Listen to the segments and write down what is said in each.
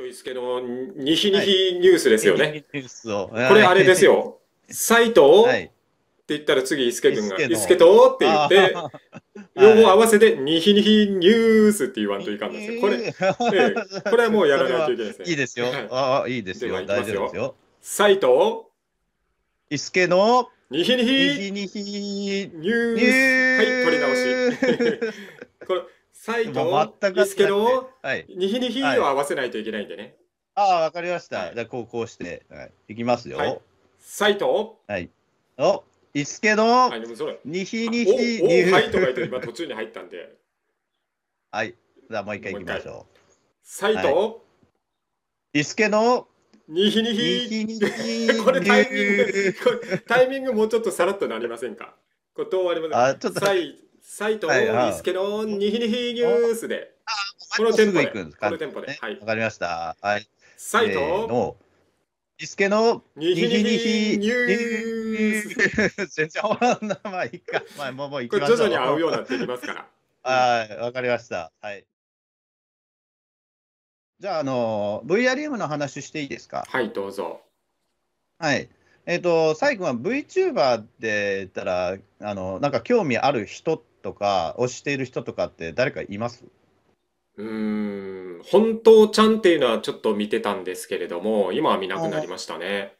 と伊助のにひにひニュースですよね。はい、これあれですよ。斎藤、はい、って言ったら次伊助君が、伊助とって言って、両方合わせてにひにひニュースって言わんといかんですよ。これ、えー、これはもうやらないといけないですね。いいですよ。ああ、いいですよ。大丈夫ですよ。斎藤、伊助のにひにひニュース。はい、取り直し。これサイト、と伊はい。にひにひを合わせないといけないんでね。はい、ああ、わかりました。はい、じゃあ、こうこうして、はい、いきますよ。サイト、はい、お伊助のにひにひにはいとか言って今途中に入ったんで。はい、じゃあもう一回いきましょう。サイと、伊助のにひにひ。にひ これタイミング、タイミングもうちょっとさらっとなりませんかこれどうありますかあ、ちょっと。サイ斎藤大輔のニヒニヒニュースで、このテンで、このテンポはい。わかりました。はい。斎藤の、伊助のニヒニヒニュース。全然終らんな。いいか。まあ、もう、もう、こ徐々に合うようになってきますから。はい、わかりました。はい。じゃあ、あの、VRM の話していいですかはい、どうぞ。はい。えっ、ー、と、最後は VTuber で言ったら、あの、なんか興味ある人って、とかをしている人とかって誰かいますうん本当ちゃんっていうのはちょっと見てたんですけれども今は見なくなりましたね。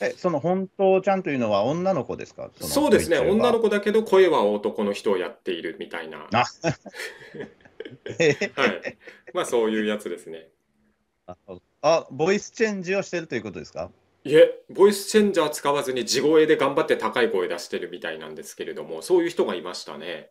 えその本当ちゃんというのは女の子ですかそうですね女の子だけど声は男の人をやっているみたいな はいまあそういうやつですね あボイスチェンジをしてるということですかいえ、ボイスチェンジャー使わずに地声で頑張って高い声出してるみたいなんですけれども、そういう人がいましたね。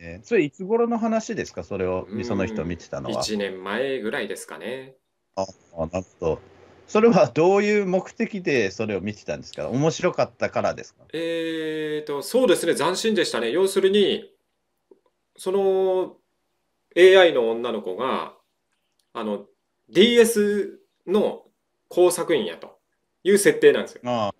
えそれいつ頃の話ですか、それをその人見てたのは。1年前ぐらいですかね。ああ、なるほど。それはどういう目的でそれを見てたんですか面白かったからですかえーと、そうですね、斬新でしたね。要するに、その AI の女の子が、あの、DS の工作員やという設定なんですよ。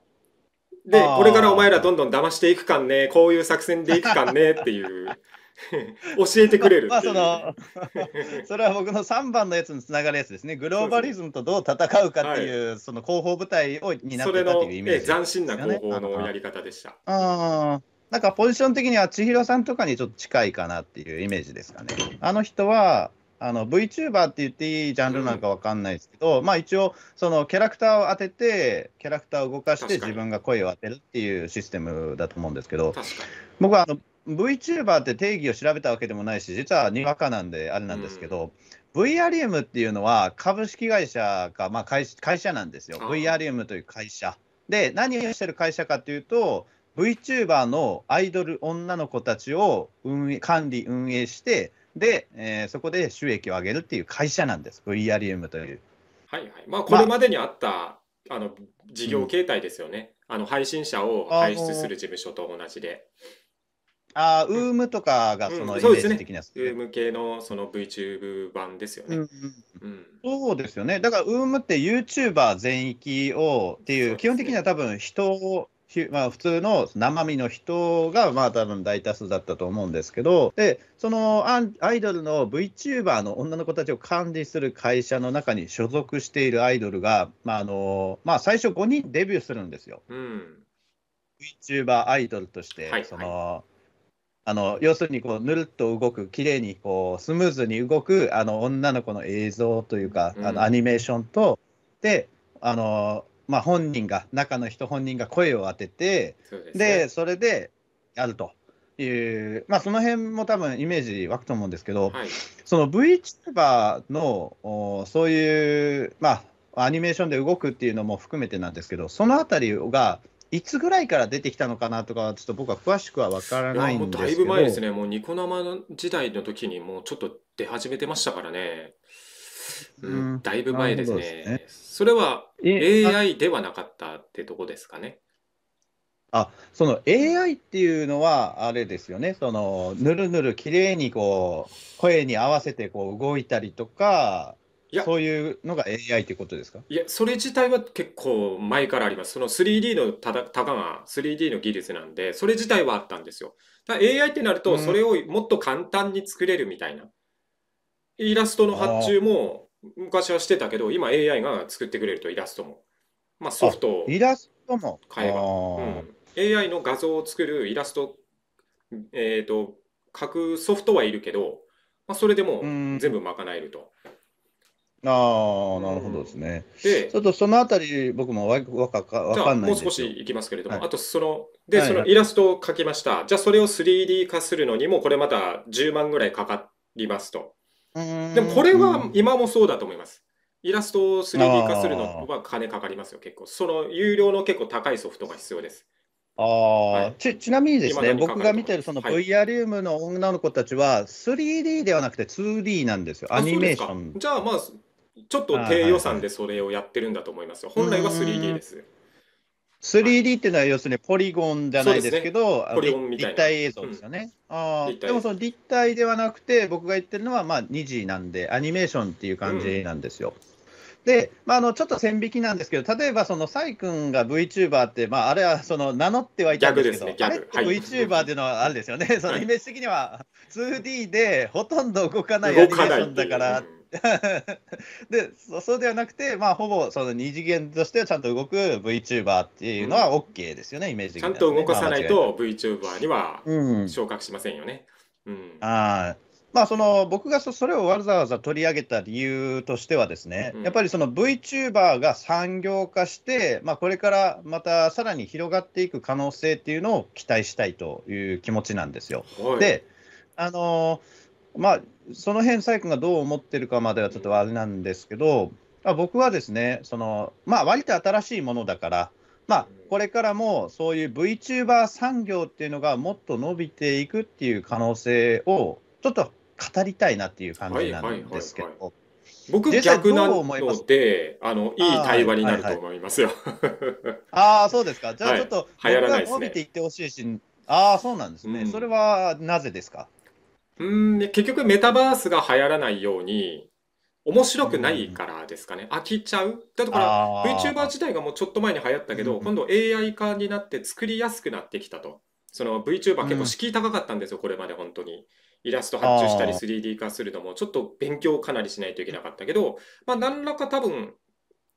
で、これからお前らどんどん騙していくかんね、こういう作戦でいくかんねっていう。教えてくれるまあその それは僕の3番のやつにつながるやつですねグローバリズムとどう戦うかっていうその広報部隊を担ってたっていうイメージ、ね、斬新な広報のやり方でしたああなんかポジション的には千尋さんとかにちょっと近いかなっていうイメージですかねあの人はあの VTuber って言っていいジャンルなんかわかんないですけど、うん、まあ一応そのキャラクターを当ててキャラクターを動かして自分が声を当てるっていうシステムだと思うんですけど僕はあの VTuber って定義を調べたわけでもないし実はにわかなんであれなんですけど、うん、VRM っていうのは株式会社か、まあ会、会社なんですよ VRM という会社で何をしてる会社かっていうと VTuber のアイドル女の子たちを運営管理運営してで、えー、そこで収益を上げるっていう会社なんです、VRM という。はいはい。まあ、これまでにあった、まあ、あの事業形態ですよね、うん、あの配信者を輩出する事務所と同じで。ああ、ウームとかがそのイメージ的な、うんうね、ウーム系のその VTube 版ですよね、うんうん、そうですよね。だからウームって YouTuber 全域をっていう、基本的には多分人をまあ、普通の生身の人が、まあ、多分大多数だったと思うんですけど、で、そのアイドルの VTuber の女の子たちを管理する会社の中に所属しているアイドルが、まあ、あの、まあ、最初5人デビューするんですよ。うん、VTuber アイドルとして、はい、その、あの要するにこうぬるっと動く綺麗にこうスムーズに動くあの女の子の映像というか、あのアニメーションと、であのまあ、本人が中の人本人が声を当ててそで、ねで、それでやるという、まあ、その辺も多分イメージ湧くと思うんですけど、はい、その VTuber のおそういう、まあ、アニメーションで動くっていうのも含めてなんですけどその辺りがいつぐらいから出てきたのかなとかちょっと僕は詳しくは分からないんですけどだいぶ前ですねもうニコ生時代の時にもうちょっと出始めてましたからねうん、だいぶ前ですね。すねそれは AI ではなかったってとこですかね。あその AI っていうのは、あれですよね、そのぬるぬるきれいにこう声に合わせてこう動いたりとか、そういうのが AI ってことですかいや、それ自体は結構前からあります。その 3D のただたかが 3D の技術なんで、それ自体はあったんですよ。AI ってなると、それをもっと簡単に作れるみたいな。イラストの発注も昔はしてたけど、今 AI が作ってくれるとイラストも。まあ、ソフトをイラストもうん、AI の画像を作るイラスト、えーと、書くソフトはいるけど、まあ、それでも全部賄えると。ああ、なるほどですね。で、ちょっとそのあたり、僕もわかかわかんないもう少しいきますけれども、はい、あとその、で、そのイラストを描きました。じゃあ、それを 3D 化するのにも、これまた10万ぐらいかかりますと。でもこれは今もそうだと思います。イラストを 3D 化するのは金かかりますよ、結構。その有料の結構高いソフトが必要です。あはい、ちちなみにですね、僕が見てるその VRM の女の子たちは、3D ではなくて 2D なんですよ、アニメーション。じゃあ、まあ、ちょっと低予算でそれをやってるんだと思いますよ。本来は 3D です。3D っていうのは要するにポリゴンじゃないですけど、ね、立体映像ですよね、うん、あでもその立体ではなくて僕が言ってるのはまあ2次なんでアニメーションっていう感じなんですよ、うん、で、まあ、あのちょっと線引きなんですけど例えばそのサイ君が VTuber って、まあ、あれはその名乗ってはいたんですけどね、VTuber っていうのはあれですよね、はい、そのイメージ的には 2D でほとんど動かないアニメーションだから、でそうではなくて、まあ、ほぼその二次元としてはちゃんと動く VTuber っていうのは OK ですよね、うん、イメージ、ね、ちゃんと動かさないと VTuber には昇格しませんよね。うん、あまあ、その僕がそれをわざわざ取り上げた理由としてはですね、やっぱりその VTuber が産業化して、まあ、これからまたさらに広がっていく可能性っていうのを期待したいという気持ちなんですよ。はい、であのまあ、その辺、サイ君がどう思ってるかまではちょっとあれなんですけど、あ、僕はですね、そのまあ、割と新しいものだから、まあ、これからもそういう VTuber 産業っていうのがもっと伸びていくっていう可能性をちょっと語りたいなっていう感じなんですけど。はは僕逆なのであのいい対話になると思いますよ。ああそうですか。じゃあちょっと、はい、流行らないですね。伸びていってほしいし、ああそうなんですね、うん、それはなぜですか。うん、結局メタバースが流行らないように、面白くないからですかね。飽きちゃう。だから VTuber 自体がもうちょっと前に流行ったけど、今度 AI 化になって作りやすくなってきたと。その VTuber 結構敷居高かったんですよ、これまで本当に。イラスト発注したり 3D 化するのも、ちょっと勉強をかなりしないといけなかったけど、まあ何らか多分、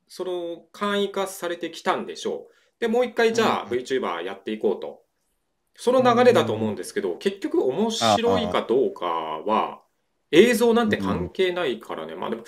その簡易化されてきたんでしょう。で、もう一回じゃあ VTuber やっていこうと。その流れだと思うんですけど、結局面白いかどうかは、映像なんて関係ないからね。まあでも、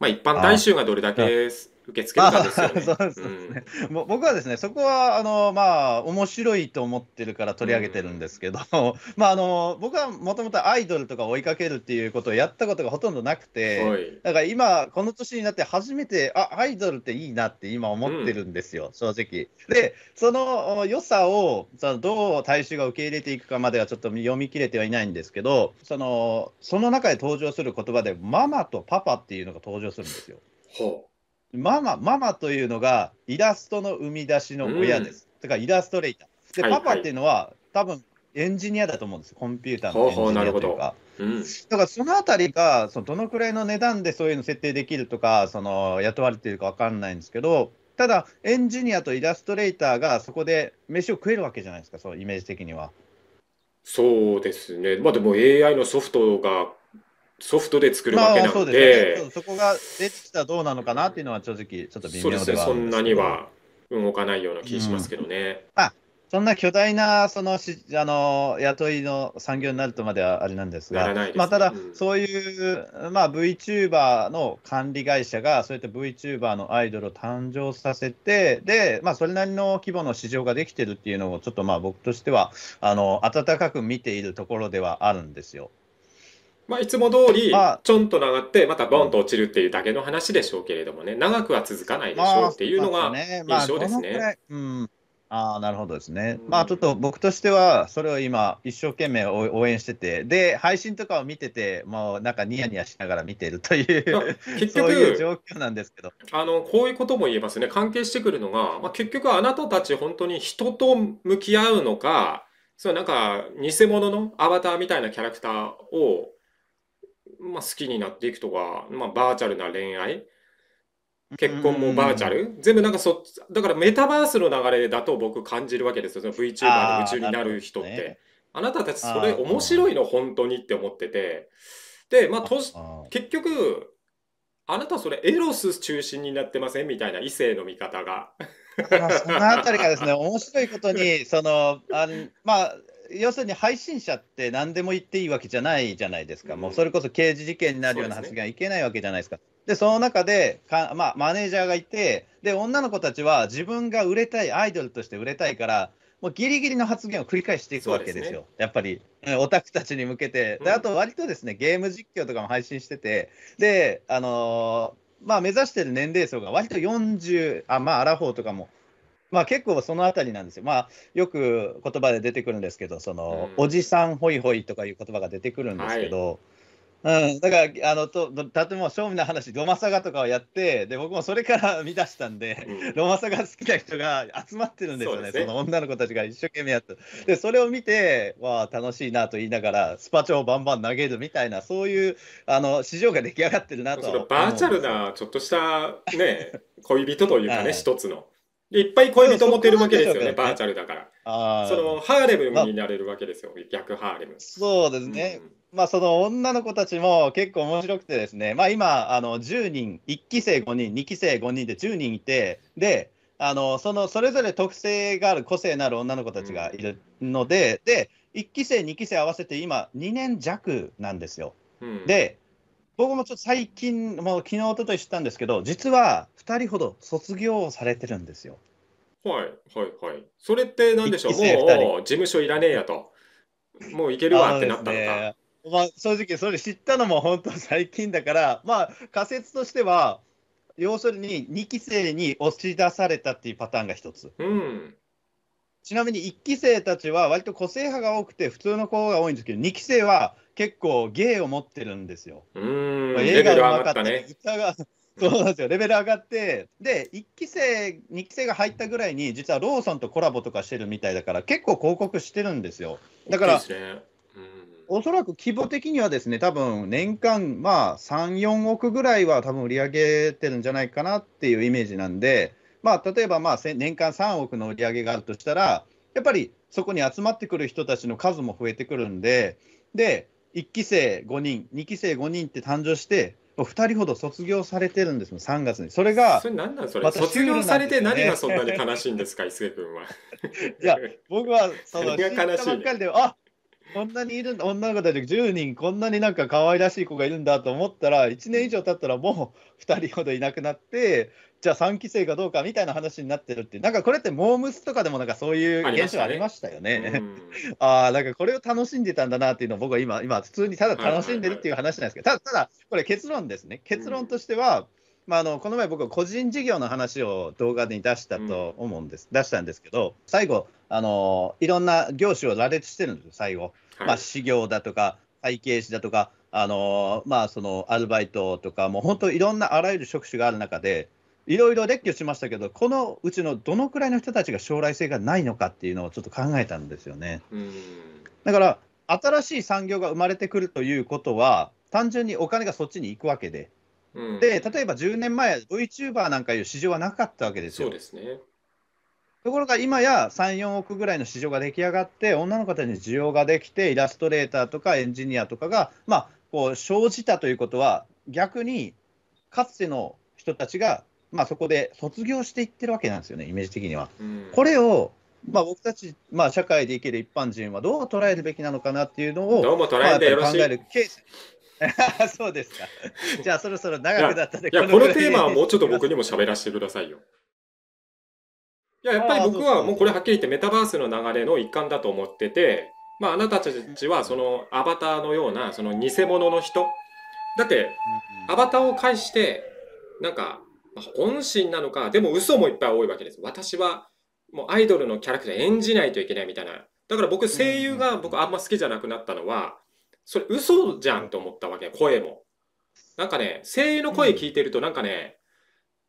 まあ一般大衆がどれだけ受け付けるかですよね。そうですね、うん、僕はですね、そこはあのまあ面白いと思ってるから取り上げてるんですけど、うん、まああの僕はもともとアイドルとか追いかけるっていうことをやったことがほとんどなくて、だから今この年になって初めてあアイドルっていいなって今思ってるんですよ、うん、正直。で、その良さをそのどう大衆が受け入れていくかまではちょっと読み切れてはいないんですけど、そのその中で登場する言葉でママとパパっていうのが登場するんですよ。ほうママ、ママというのがイラストの生み出しの親です。だ、うん、からイラストレーター。で、パパっていうのは、多分エンジニアだと思うんです、コンピューターのエンジニアというか。ほうほううん、だからそのあたりがそのどのくらいの値段でそういうの設定できるとかその雇われているか分からないんですけどただエンジニアとイラストレーターがそこで飯を食えるわけじゃないですかそのイメージ的には。そうですね、まあ、でも AI のソフトがソフトで作るわけなのでまあそでね、そこが出てきたらどうなのかなっていうのは正直ちょっと微妙ではそうですねそんなには動かないような気しますけどね。うん、あそんな巨大なそのしあの雇いの産業になるとまではあれなんですが、ね、まあ、ただ、そういう、まあ、VTuber の管理会社が、そうやって VTuber のアイドルを誕生させて、でまあ、それなりの規模の市場ができてるっていうのを、ちょっとまあ僕としてはあの温かく見ているところではあるんですよ。まあ、いつも通りちょんと上がってまたボンと落ちるっていうだけの話でしょうけれどもね長くは続かないでしょうっていうのが印象ですね。ああ、なるほどですね。まあ、ちょっと僕としては、それを今、一生懸命応援してて、で、配信とかを見てて、もうなんかニヤニヤしながら見てるという、結局、うう状況なんですけど。あの、こういうことも言えますね。関係してくるのが、まあ、結局、あなたたち本当に人と向き合うのか、そうなんか、偽物のアバターみたいなキャラクターをまあ、好きになっていくとか、まあ、バーチャルな恋愛結婚もバーチャル全部なんかそだからメタバースの流れだと僕感じるわけですよその VTuber の夢中になる人って、ね、あなたたちそれ面白いの本当にって思っててでまあと結局あなたそれエロス中心になってませんみたいな異性の見方が。そのあたりがですね、面白いことに、そのあまあ、要するに配信者って何でも言っていいわけじゃないじゃないですか、うん、もうそれこそ刑事事件になるような発言はいけないわけじゃないですか。で、ね、その中でか、まあ、マネージャーがいてで女の子たちは自分が売れたいアイドルとして売れたいからもうギリギリの発言を繰り返していくわけですよ、すね、やっぱり、オタクたちに向けて、であと割とですねゲーム実況とかも配信してて、であのー、まあ、目指してる年齢層が割と40、あまあ、アラフォーとかもまあ結構そのあたりなんですよ。まあよく言葉で出てくるんですけど、その、うん、おじさんほいほいとかいう言葉が出てくるんですけど、はい、うん、だからあのと例えば正味の話ロマサガとかをやってで僕もそれから見出したんで、うん、ロマサガ好きな人が集まってるんですよね、ね、その女の子たちが一生懸命やってでそれを見てわあ楽しいなと言いながらスパチョをバンバン投げるみたいなそういうあの市場が出来上がってるなとバーチャルなちょっとした、ね、恋人というかね、一つの。いっぱい恋人持ってるわけですよね、バーチャルだから。そのハーレムになれるわけですよ、逆ハーレム。そうですね。まあその女の子たちも結構面白くてですね、まあ今、あの10人、1期生5人、2期生5人で10人いて、で、あのそのそれぞれ特性がある個性のある女の子たちがいるので、で、1期生、2期生合わせて今、2年弱なんですよ。で、僕もちょっと最近、もう昨日、おととい知ったんですけど、実は2人ほど卒業されてるんですよ。はいはいはい。それって何でしょう、もう事務所いらねえやと、もういけるわってなったのか。まあ、正直、それ知ったのも本当最近だから、まあ、仮説としては、要するに2期生に押し出されたっていうパターンが1つ。うんちなみに1期生たちは割と個性派が多くて普通の子が多いんですけど2期生は結構芸を持ってるんですよ。うん映画が上がったね。歌がそうなんですよレベル上がってで1期生2期生が入ったぐらいに実はローソンとコラボとかしてるみたいだから結構広告してるんですよだから、ね、おそらく規模的にはですね多分年間まあ34億ぐらいは多分売り上げてるんじゃないかなっていうイメージなんでまあ例えばまあ年間3億の売り上げがあるとしたらやっぱりそこに集まってくる人たちの数も増えてくるんでで1期生5人、2期生5人って誕生して、2人ほど卒業されてるんですもん、3月に。それが、それなんそれ、卒業されて何がそんなに悲しいんですか、伊勢君は。いや、僕は、その、それ悲しい、ばっかりで、あこんなにいる女の子たち10人こんなになんか可愛らしい子がいるんだと思ったら1年以上経ったらもう2人ほどいなくなってじゃあ3期生かどうかみたいな話になってるってなんかこれってモームスとかでもなんかそういう現象ありましたよね。あ、ねうん、あなんかこれを楽しんでたんだなっていうのを僕は今今普通にただ楽しんでるっていう話なんですけどただただこれ結論ですね結論としては、うんまあ、あのこの前僕は個人事業の話を動画に出したと思うんです、うん、出したんですけど最後あのいろんな業種を羅列してるんですよ最後、まあ、修行だとか会計士だとかあの、まあ、そのアルバイトとかもう本当いろんなあらゆる職種がある中でいろいろ列挙しましたけどこのうちのどのくらいの人たちが将来性がないのかっていうのをちょっと考えたんですよね。だから新しい産業が生まれてくるということは単純にお金がそっちに行くわけでで例えば10年前 VTuber なんかいう市場はなかったわけですよ。そうですねところが今や3、4億ぐらいの市場が出来上がって、女の子たちに需要ができて、イラストレーターとかエンジニアとかが、まあ、こう生じたということは、逆にかつての人たちが、まあ、そこで卒業していってるわけなんですよね、イメージ的には。うん、これを、まあ、僕たち、まあ、社会で生きる一般人はどう捉えるべきなのかなっていうのを、どうも捉えて考えるケース そうですか。じゃあそろそろ長くなったでこのテーマはもうちょっと僕にも喋らせてくださいよ。いややっぱり僕はもうこれはっきり言ってメタバースの流れの一環だと思ってて、まあ、あなたたちはそのアバターのようなその偽物の人だってアバターを介してなんか本心なのかでも嘘もいっぱい多いわけです私はもうアイドルのキャラクター演じないといけないみたいなだから僕声優が僕あんま好きじゃなくなったのはそれ嘘じゃんと思ったわけ声もなんかね声優の声聞いてるとなんかね、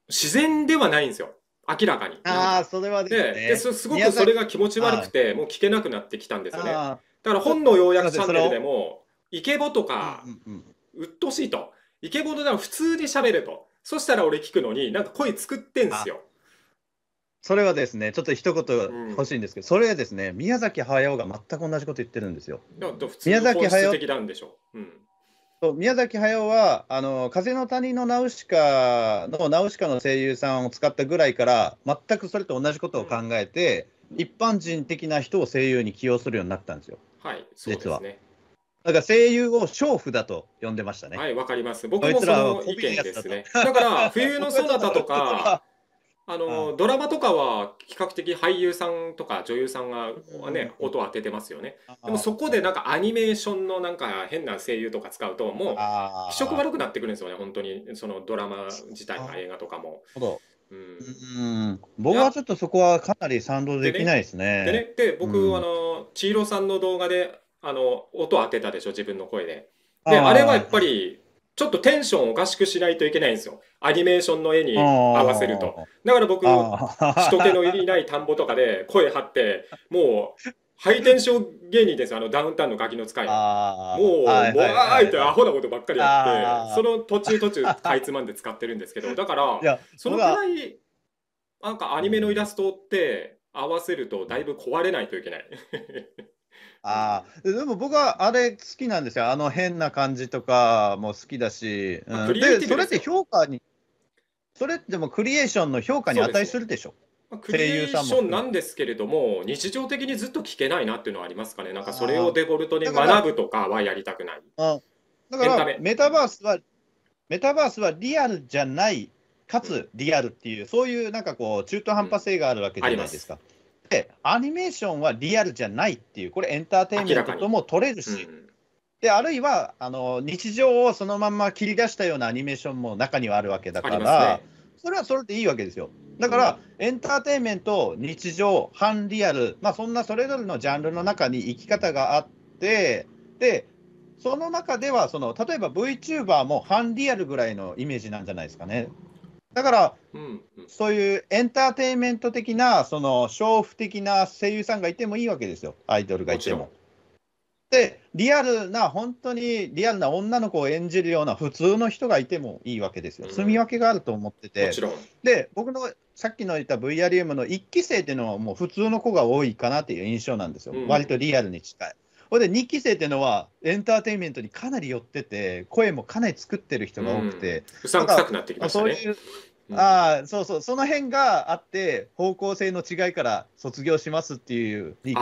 うん、自然ではないんですよ明らかにああそれはですねですごくそれが気持ち悪くてもう聞けなくなってきたんですよねだから本の要約チャンネルでもイケボとか、うんうんうん、しいとイケボと普通に喋るとそしたら俺聞くのになんか声作ってんすよそれはですね、ちょっと一言欲しいんですけど、うん、それはですね、宮崎駿が全く同じこと言ってるんですよ。宮崎駿的なんでしょう。うん宮崎駿はあの「風の谷のナウシカ」のナウシカの声優さんを使ったぐらいから全くそれと同じことを考えて、うん、一般人的な人を声優に起用するようになったんですよ、はい、そうですね、実は。だから声優を娼婦だと呼んでましたね。はい、わかります。僕もその意見ですね。だから、冬のそなたとか、あの、ドラマとかは比較的俳優さんとか女優さんがね、音を当ててますよね。でもそこでなんかアニメーションのなんか変な声優とか使うともう気色悪くなってくるんですよね、本当にそのドラマ自体の映画とかも。うん、うん、僕はちょっとそこはかなり賛同できないですね。でね、で、ね、僕、うん、あの千尋さんの動画であの音当てたでしょ自分の声で。であれはやっぱりちょっとテンションおかしくしないといけないんですよ。アニメーションの絵に合わせると。だから僕、人気のいない田んぼとかで声張って、もう、ハイテンション芸人です、あのダウンタウンのガキの使い。もう、わーいってアホなことばっかりやって、その途中途中かいつまんで使ってるんですけど、だから、そのくらい、なんかアニメのイラストって合わせるとだいぶ壊れないといけない。あでも僕はあれ好きなんですよ、あの変な感じとかも好きだし、うん、でそれって評価に、それってもクリエーションの評価に値するでしょ。クリエーションなんですけれども、日常的にずっと聞けないなっていうのはありますかね、なんかそれをデフォルトに学ぶとかはやりたくない。だからメタバースは、メタバースはリアルじゃない、かつリアルっていう、そういうなんかこう、中途半端性があるわけじゃないですか。うんアニメーションはリアルじゃないっていう、これエンターテインメントとも取れるし、うん、であるいはあの日常をそのまま切り出したようなアニメーションも中にはあるわけだから、ね、それはそれでいいわけですよ。だから、エンターテインメント、日常、反リアル、まあ、そんなそれぞれのジャンルの中に生き方があって、でその中ではその、例えば VTuber も反リアルぐらいのイメージなんじゃないですかね。だから、うんうん、そういうエンターテインメント的な、その、娼婦的な声優さんがいてもいいわけですよ、アイドルがいても。もで、リアルな、本当にリアルな女の子を演じるような普通の人がいてもいいわけですよ。住み分けがあると思ってて。うん、で、僕のさっきの言った VRM の1期生っていうのは、もう普通の子が多いかなっていう印象なんですよ。うん、割とリアルに近い。ほで2期生っていうのはエンターテインメントにかなり寄ってて声もかなり作ってる人が多くて、うん、うさんくさくなってきましたねそういうああ、そうそう、その辺があって、方向性の違いから卒業しますっていうで、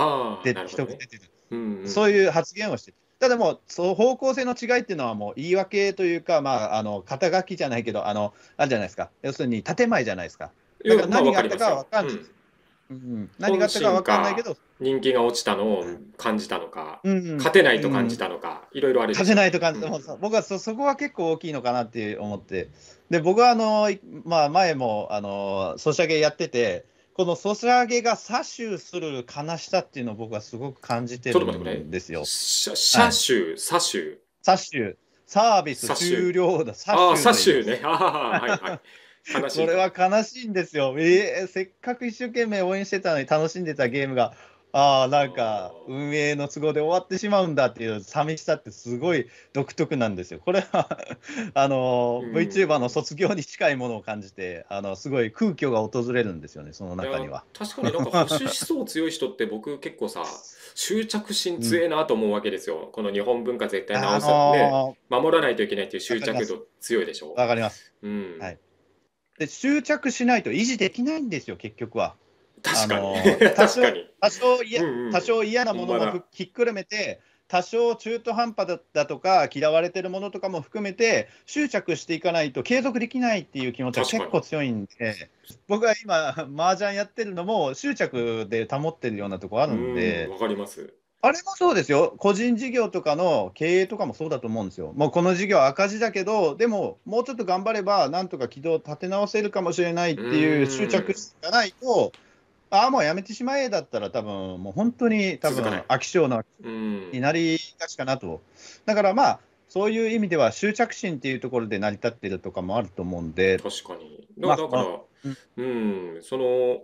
ね、人が出てる、うんうん、そういう発言をしてる。ただもう、そ方向性の違いっていうのは、もう言い訳というか、まあ、あの肩書きじゃないけど、あの、あるじゃないですか、要するに建前じゃないですか。だから何があったか分かんないんうん、何があったか分かんないけど人気が落ちたのを感じたのか、うんうん、勝てないと感じたのか、いろいろある勝てないと感じた、うん、僕はそそこは結構大きいのかなって思ってで僕はあの、まあ、前もあのソシャゲやっててこのソシャゲが左州する悲しさっていうのを僕はすごく感じてるんですよ。車州、左州。左サービス終了だ。左州ね。あはい。これは悲しいんですよ。えー、せっかく一生懸命応援してたのに楽しんでたゲームが、ああ、なんか運営の都合で終わってしまうんだっていう寂しさってすごい独特なんですよ。これはあの、うん、VTuber の卒業に近いものを感じて、あのすごい空虚が訪れるんですよね、その中には。確かになんか保守思想強い人って僕結構さ、執着心強えなと思うわけですよ。うん、この日本文化絶対直す、って、守らないといけないっていう執着度強いでしょ。わかります。うん。はいで執着しないと維持できないんですよ、結局は。確かに。多少多少嫌なものもひっくるめて、多少中途半端だとか、嫌われてるものとかも含めて、執着していかないと継続できないっていう気持ちが結構強いんで、僕は今、麻雀やってるのも執着で保ってるようなとこあるんで。わかります。あれもそうですよ、個人事業とかの経営とかもそうだと思うんですよ、もうこの事業赤字だけど、でももうちょっと頑張れば、なんとか軌道立て直せるかもしれないっていう執着がないと、ああ、もうやめてしまえだったら、多分もう本当に多分飽き性なになりがちかなと。だからまあそういう意味では執着心っていうところで成り立ってるとかもあると思うんで。確かに。だから、まあ、うん、うん、その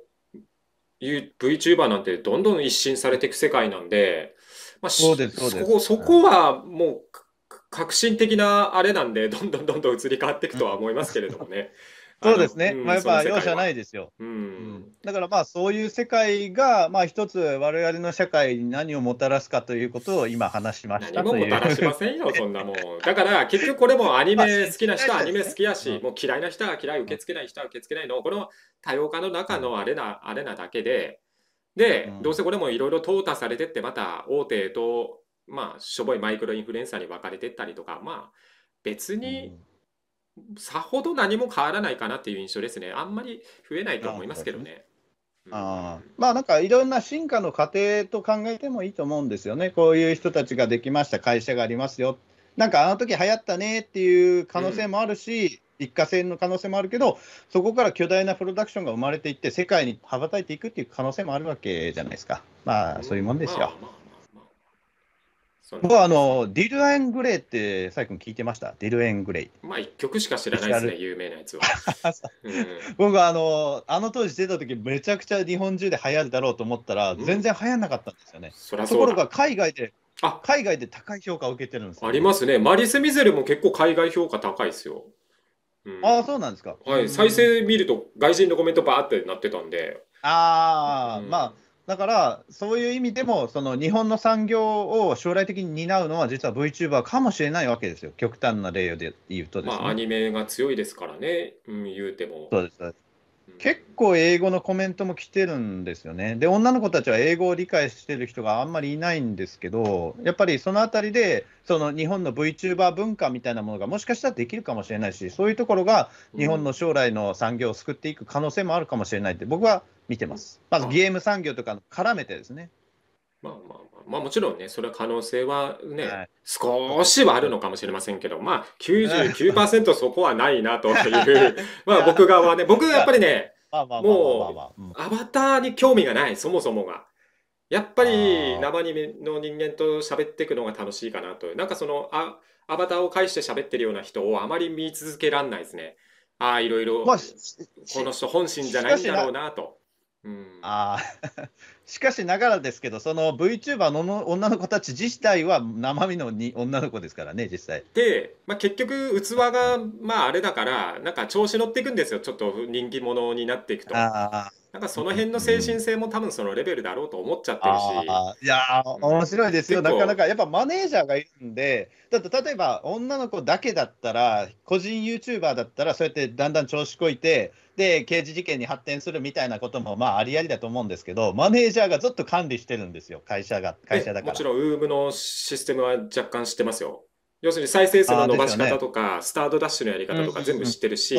VTuber なんてどんどん一新されていく世界なんで、まあ、そうですそでそこそこはもう革新的なあれなんでどんどんどんどん移り変わっていくとは思いますけれどもね。そうですね、まあ、やっぱ容赦ないですよ。だからまあそういう世界が、まあ、一つ我々の社会に何をもたらすかということを今話しました何ももたらしませんよ、そんなもん。だから結局これもアニメ好きな人はアニメ好きやし、もう嫌いな人は嫌い、受け付けない人は受け付けないの、この多様化の中のあれなあれなだけで、で、どうせこれもいろいろ淘汰されてって、また大手と、まあ、しょぼいマイクロインフルエンサーに分かれてったりとか、まあ、別に、さほど何も変わらないかなっていう印象ですね。あんまり増えないと思いますけどね。あまあなんかいろんな進化の過程と考えてもいいと思うんですよね。こういう人たちができました、会社がありますよ。なんかあの時流行ったねっていう可能性もあるし、うん、一過性の可能性もあるけど、そこから巨大なプロダクションが生まれていって、世界に羽ばたいていくっていう可能性もあるわけじゃないですか。まあそういうもんですよ。まあまあ僕はあの、ディル・エン・グレイって、最近聞いてましたディル・エン・グレイ。まあ、一曲しか知らないですね、有名なやつは。うん、僕はあの、あの当時出た時、めちゃくちゃ日本中で流行るだろうと思ったら、全然流行らなかったんですよね。うん、ところが、海外で、あ海外で高い評価を受けてるんです、ね、ありますね。マリス・ミゼルも結構海外評価高いですよ。うん、ああ、そうなんですか。はい、再生見ると、外人のコメントばーってなってたんで。ああ、まあ。だから、そういう意味でも、その日本の産業を将来的に担うのは、実は VTuber かもしれないわけですよ、極端な例で言うとですね。まあ、アニメが強いですからね、うん、言うても。そうです結構英語のコメントも来てるんですよね。で、女の子たちは英語を理解してる人があんまりいないんですけど、やっぱりそのあたりで、その日本の VTuber 文化みたいなものがもしかしたらできるかもしれないし、そういうところが日本の将来の産業を救っていく可能性もあるかもしれないって、僕は見てます。まずゲーム産業とか絡めてですね。まあまあまあ、まあ、もちろんね、それは可能性はね、はい、少しはあるのかもしれませんけど、まあ99%そこはないなという、まあ僕側はね、僕はやっぱりね、もうアバターに興味がない、そもそもが。やっぱり生にの人間と喋っていくのが楽しいかなと。なんかそのあアバターを介して喋ってるような人をあまり見続けられないですね。ああ、いろいろ、この人本心じゃないんだろうなと。うん、あ しかしながらですけど、その VTuber の女の子たち自体は生身のに女の子ですからね、実際。で、まあ、結局、器がまああれだから、なんか調子乗っていくんですよ、ちょっと人気者になっていくと。なんかその辺の精神性も多分そのレベルだろうと思っちゃってるし。いや面白いですよ、なかなか。やっぱマネージャーがいるんで、だって例えば女の子だけだったら、個人 YouTuber だったら、そうやってだんだん調子こいて、で刑事事件に発展するみたいなこともまあありありだと思うんですけど、マネージャーがずっと管理してるんですよ、会社が、会社だから。もちろん、ウームのシステムは若干知ってますよ。要するに再生数の伸ばし方とか、ね、スタートダッシュのやり方とか全部知ってるし、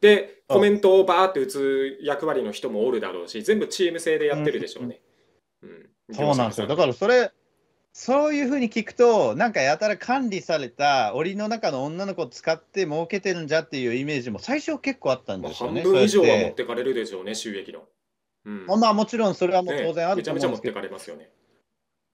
で、コメントをバーって打つ役割の人もおるだろうし、全部チーム制でやってるでしょうね。うん、うん、そうなんですよ。だからそれ、そういうふうに聞くと、なんかやたら管理された、檻の中の女の子を使って儲けてるんじゃっていうイメージも最初結構あったんですよね。まあ、半分以上は持ってかれるでしょうね、収益の。うん、まあもちろんそれはもう当然あると思うんですけど、ね、めちゃめちゃ持ってかれますよね。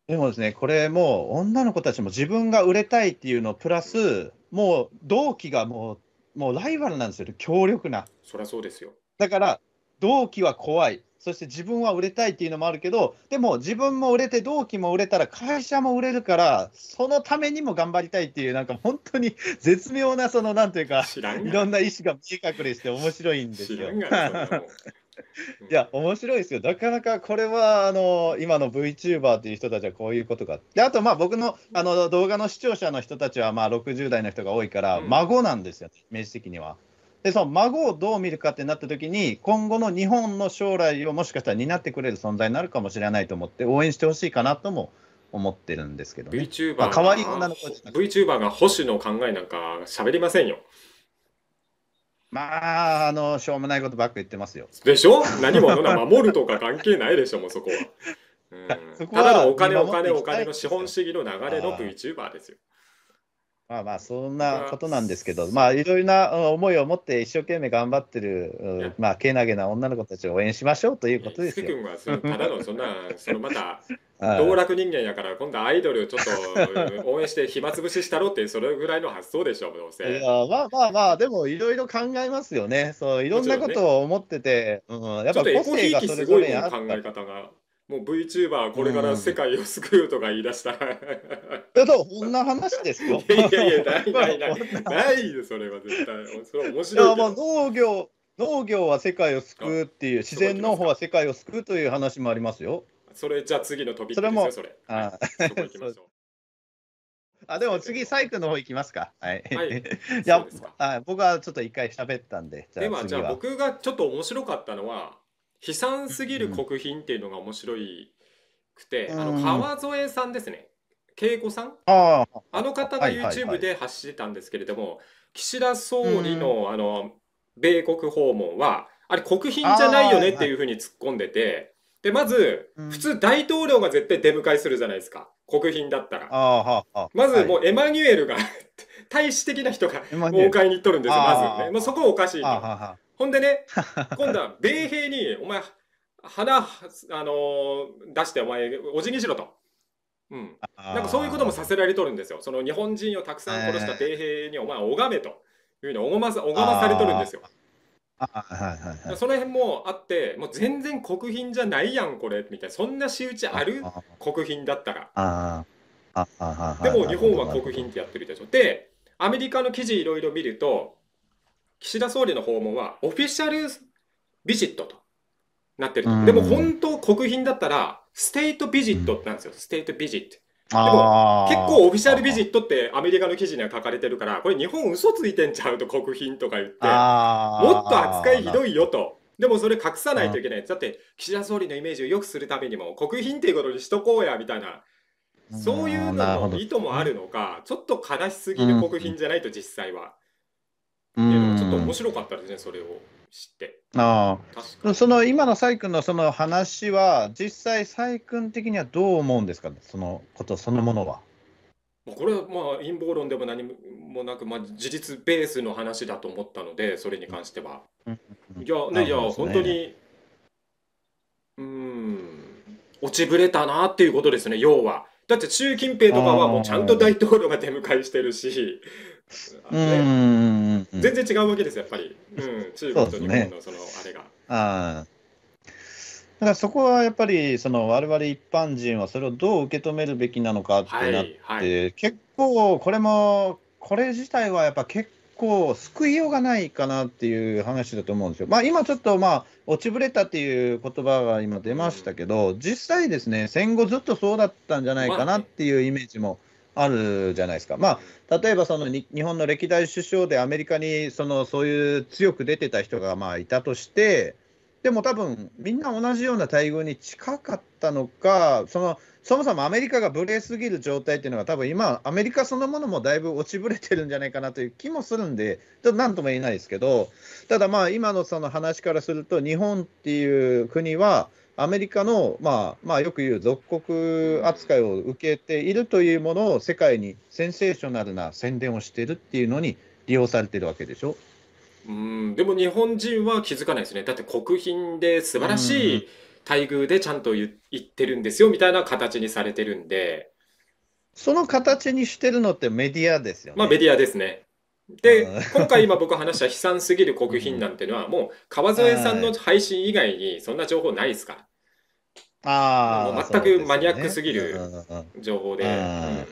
でもですね、これもう女の子たちも自分が売れたいっていうのプラス、もう同期がもうもうライバルなんですよ、強力な。そりゃそうですよ。だから同期は怖い。そして自分は売れたいっていうのもあるけど、でも自分も売れて、同期も売れたら、会社も売れるから、そのためにも頑張りたいっていう、なんか本当に 絶妙な、そのなんていうか、いろんな意思が見え隠れして面白いんですよ。いや、面白いですよ。なかなかこれは、あの、今の VTuber という人たちはこういうことが。で、あと、まあ僕のあの動画の視聴者の人たちは、まあ60代の人が多いから、孫なんですよ、明示的には。で、その孫をどう見るかってなった時に、今後の日本の将来をもしかしたら担ってくれる存在になるかもしれないと思って、応援してほしいかなとも思ってるんですけど、ね、VTuber が、いい女の子 VTuber が保守の考えなんか喋りませんよ。まあ、あの、しょうもないことばっか言ってますよ。でしょ何も守るとか関係ないでしょ、もうそこは。うん、そこはただのお金、お金、お金の資本主義の流れの VTuber ですよ。まあまあそんなことなんですけど、まあいろいろな思いを持って一生懸命頑張ってる、まあけなげな女の子たちを応援しましょうということですよ。はそただのそんな そのまた道楽人間やから今度アイドルをちょっと応援して暇つぶししたろってそれぐらいの発想でしょうどうせ。いやまあまあまあでもいろいろ考えますよね。そういろんなことを思ってて、ね、うんやっぱ個性がそれぞれにあった。考え方が。もう VTuber これから世界を救うとか言い出したら、だと、こんな話ですよ。いやいや、ないないない。ないよ、それは絶対。それ面白い。いや、まあ農業、農業は世界を救うっていう、自然農法は世界を救うという話もありますよ。それじゃあ次のトピックですよ、それ。あ、行きましょう。あでも次、サイクの方行きますか。はい。はい、いや、僕はちょっと一回喋ったんで。では、じゃあ僕がちょっと面白かったのは、悲惨すぎる国賓っていうのが面白くて、うん、あの川添さんですね恵子さんあの方が YouTube で発してたんですけれども、はいはいはい、岸田総理のあの米国訪問はあれ国賓じゃないよねっていうふうに突っ込んでて。でまず、普通大統領が絶対出迎えするじゃないですか国賓だったら、ああ、まずもうエマニュエルが 大使的な人がお迎えに行っとるんですよまずね、そこおかしいと。ははほんでね、今度は米兵に、お前、鼻、あの出して、お前、お辞儀しろと。うん、なんかそういうこともさせられとるんですよ。その日本人をたくさん殺した米兵にお前拝めというふうに拝まさ拝まされとるんですよ。はいはい、その辺もあってもう全然国賓じゃないやんこれみたいなそんな仕打ちある国賓だったら。でも日本は国賓ってやってるでしょ。でアメリカの記事いろいろ見ると岸田総理の訪問はオフィシャルビジットとなってる、うん、でも本当、国賓だったら、ステートビジットなんですよ、うん、ステートビジット。でも結構オフィシャルビジットってアメリカの記事には書かれてるからこれ日本嘘ついてんちゃうと国賓とか言ってもっと扱いひどいよとでもそれ隠さないといけないだって岸田総理のイメージを良くするためにも国賓っていうことにしとこうやみたいなそういうのの意図もあるのかちょっと悲しすぎる国賓じゃないと実際は、っていうのちょっと面白かったですね、それを知って。ああその今の崔君のその話は、実際、崔君的にはどう思うんですか、ね、そのことそのものは。これはまあ陰謀論でも何もなく、まあ、事実ベースの話だと思ったので、それに関しては。いや、ねいや本当に、うん、落ちぶれたなっていうことですね、要は。だって習近平とかはもうちゃんと大統領が出迎えしてるし、全然違うわけですやっぱり、うん、中国と日本のそのあれが。ね、だからそこはやっぱりその我々一般人はそれをどう受け止めるべきなのかってなって、結構これもこれ自体はやっぱ結構救いようがないかなっていう話だと思うんですよ。まあ、今ちょっとまあ落ちぶれたっていう言葉が今出ましたけど、実際ですね戦後ずっとそうだったんじゃないかなっていうイメージも。まああるじゃないですか。まあ、例えばその日本の歴代首相でアメリカにそのそういう強く出てた人がまあいたとして、でも多分みんな同じような待遇に近かったのか、そのそもそもアメリカが無礼すぎる状態っていうのが、多分今、アメリカそのものもだいぶ落ちぶれてるんじゃないかなという気もするんで、ちょっとなんとも言えないですけど、ただまあ、今のその話からすると、日本っていう国は、アメリカの、まあまあ、よく言う属国扱いを受けているというものを世界にセンセーショナルな宣伝をしているっていうのに利用されてるわけでしょ。うんでも日本人は気づかないですね。だって国賓で素晴らしい待遇でちゃんと言ってるんですよみたいな形にされてるんで。その形にしてるのってメディアですよね。まあメディアですね。で今回今僕話した悲惨すぎる国賓なんていうのはもう川添さんの配信以外にそんな情報ないですから、あ全くマニアックすぎる情報で。うん、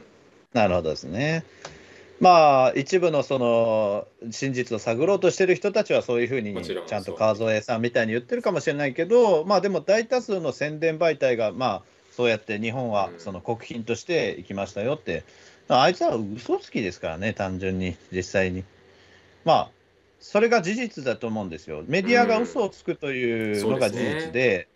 なるほどですね。まあ一部のその真実を探ろうとしてる人たちはそういうふうにちゃんと川添さんみたいに言ってるかもしれないけどまあでも大多数の宣伝媒体がまあそうやって日本はその国賓として行きましたよって。うんあいつは嘘つきですからね、単純に、実際に。まあ、それが事実だと思うんですよ。メディアが嘘をつくというのが事実で、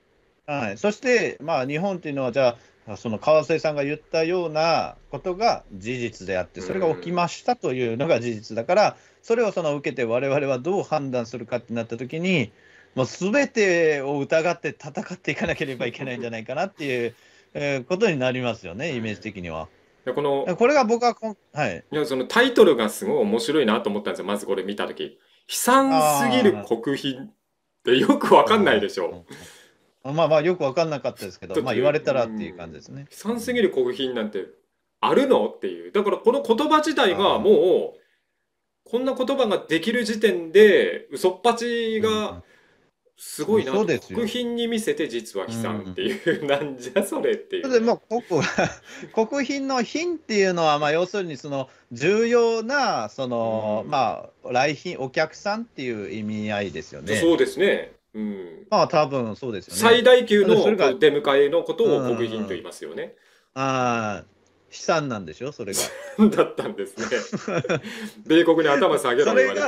そ、はい、そして、まあ、日本というのは、じゃあ、その川瀬さんが言ったようなことが事実であって、それが起きましたというのが事実だから、それをその受けて、我々はどう判断するかってなったときに、もうべてを疑って戦っていかなければいけないんじゃないかなっていうことになりますよね、イメージ的には。このこれが僕はこ、はい、いやそのタイトルがすごい面白いなと思ったんですよ、まずこれ見た時悲惨すぎる国賓ってよくわかんないでしょ。うまあまあ、よくわかんなかったですけど、まあ言われたらっていう感じですね。悲惨すぎる国賓なんてあるのっていう。だからこの言葉自体がもう、こんな言葉ができる時点で、嘘っぱちが、うんすごいな。そうで国賓に見せて実は悲惨っていう、なんじゃそれっていう、そでもう国 国賓の賓っていうのは、まあ、要するにその重要なその、うんまあ、来賓お客さんっていう意味合いですよね。そうですね。うん、まあ多分そうですよね。最大級の出迎えのことを国賓と言いますよね。うん、ああ資産なんでしょそれがだったんですね 米国に頭下げろ言われて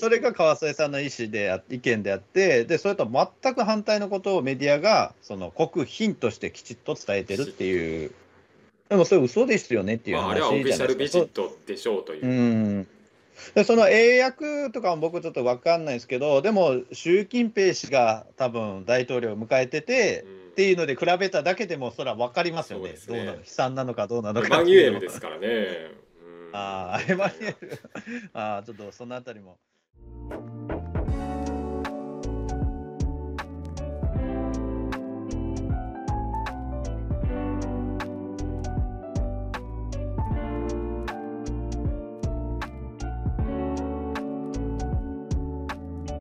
それが,、うん、川添さんの意思で意見であってでそれと全く反対のことをメディアがその国賓としてきちっと伝えてるっていうでもそれ嘘ですよねっていう話じゃないですか、まあ、あれはオフィシャルビジットでしょうという。うんでその英訳とかも僕ちょっと分かんないですけどでも習近平氏が多分大統領を迎えてて、うんっていうので比べただけでもそは分かりますよね。すねどうなの悲惨なのかどうなのか。マニュエルですからね。ああ、エマニュエル。ああ、ちょっとそのあたりも。